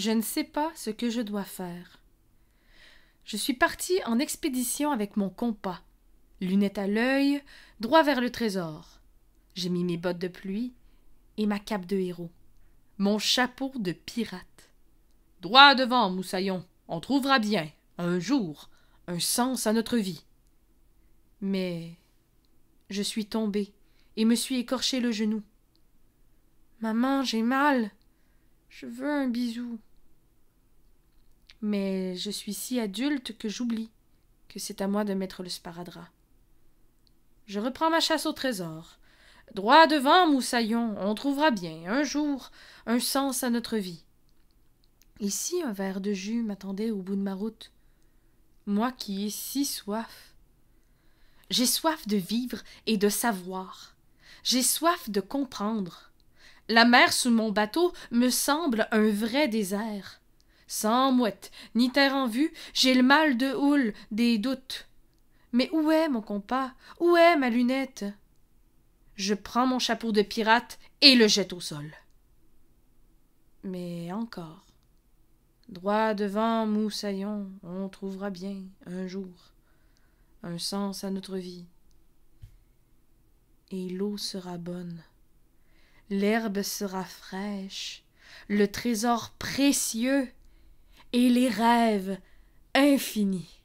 Je ne sais pas ce que je dois faire. Je suis parti en expédition avec mon compas, lunettes à l'œil, droit vers le trésor. J'ai mis mes bottes de pluie et ma cape de héros, mon chapeau de pirate. Droit devant, Moussaillon, on trouvera bien, un jour, un sens à notre vie. Mais je suis tombé et me suis écorché le genou. Maman, j'ai mal. Je veux un bisou mais je suis si adulte que j'oublie que c'est à moi de mettre le sparadrap. Je reprends ma chasse au trésor. Droit devant, moussaillon, on trouvera bien, un jour, un sens à notre vie. Ici, un verre de jus m'attendait au bout de ma route. Moi qui ai si soif. J'ai soif de vivre et de savoir. J'ai soif de comprendre. La mer sous mon bateau me semble un vrai désert. Sans mouette, ni terre en vue, j'ai le mal de houle, des doutes. Mais où est mon compas? Où est ma lunette? Je prends mon chapeau de pirate et le jette au sol. Mais encore. Droit devant Moussaillon, on trouvera bien, un jour, un sens à notre vie. Et l'eau sera bonne, l'herbe sera fraîche, le trésor précieux et les rêves infinis.